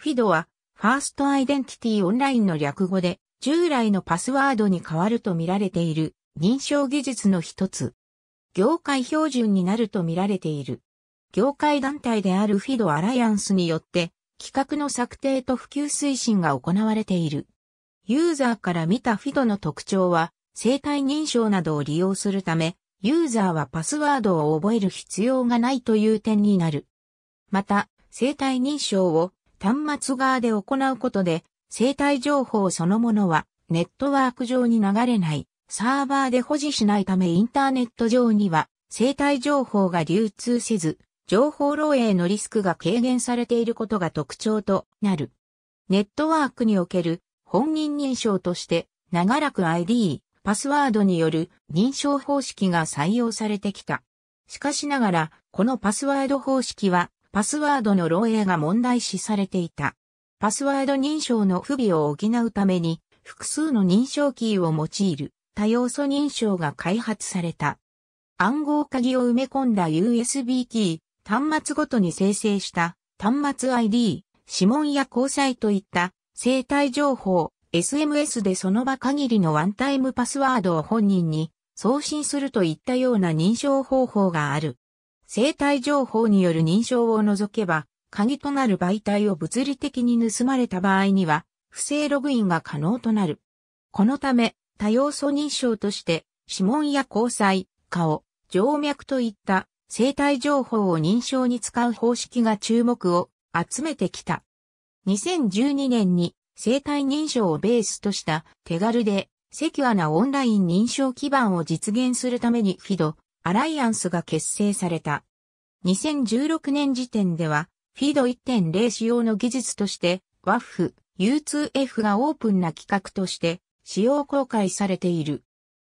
フィドは、ファーストアイデンティティオンラインの略語で、従来のパスワードに変わると見られている認証技術の一つ。業界標準になると見られている。業界団体であるフィドアライアンスによって、企画の策定と普及推進が行われている。ユーザーから見たフィドの特徴は、生体認証などを利用するため、ユーザーはパスワードを覚える必要がないという点になる。また、生体認証を端末側で行うことで、生体情報そのものはネットワーク上に流れない、サーバーで保持しないためインターネット上には生体情報が流通せず、情報漏洩のリスクが軽減されていることが特徴となる。ネットワークにおける本人認証として、長らく ID、パスワードによる認証方式が採用されてきた。しかしながら、このパスワード方式はパスワードの漏洩が問題視されていた。パスワード認証の不備を補うために、複数の認証キーを用いる多要素認証が開発された。暗号鍵を埋め込んだ USB キー、端末ごとに生成した端末 ID、指紋や交際といった生体情報、SMS でその場限りのワンタイムパスワードを本人に送信するといったような認証方法がある。生体情報による認証を除けば、鍵となる媒体を物理的に盗まれた場合には、不正ログインが可能となる。このため、多要素認証として、指紋や交際、顔、静脈といった生体情報を認証に使う方式が注目を集めてきた。2012年に生体認証をベースとした手軽でセキュアなオンライン認証基盤を実現するためにフィド、アライアンスが結成された。2016年時点では、フィード1.0使用の技術として、WAF、U2F がオープンな規格として、使用公開されている。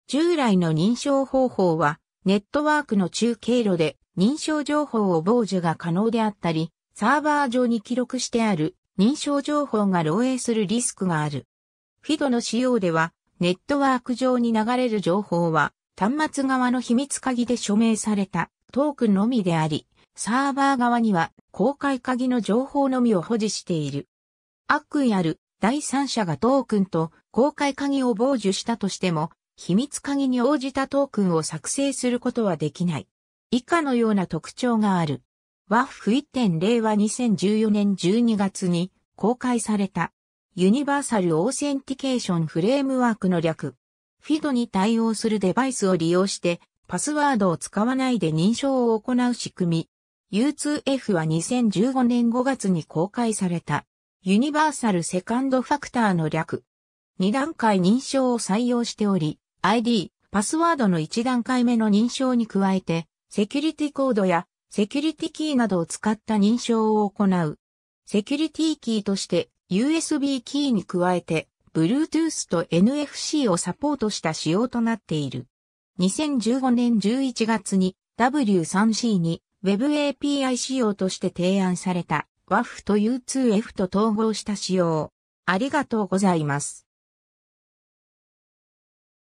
従来の認証方法は、ネットワークの中経路で認証情報を傍受が可能であったり、サーバー上に記録してある認証情報が漏洩するリスクがある。フィドの使用では、ネットワーク上に流れる情報は、端末側の秘密鍵で署名されたトークンのみであり、サーバー側には公開鍵の情報のみを保持している。悪意ある第三者がトークンと公開鍵を傍受したとしても、秘密鍵に応じたトークンを作成することはできない。以下のような特徴がある。WAF 1.0は2014年12月に公開されたユニバーサルオーセンティケーションフレームワークの略フィドに対応するデバイスを利用して、パスワードを使わないで認証を行う仕組み。U2F は2015年5月に公開された。ユニバーサルセカンドファクターの略。2段階認証を採用しており、ID、パスワードの1段階目の認証に加えて、セキュリティコードやセキュリティキーなどを使った認証を行う。セキュリティキーとして USB キーに加えて Bluetooth と NFC をサポートした仕様となっている。2015年11月に W3C に Web API 仕様として提案された WAF と U2F と統合した仕様。ありがとうございます。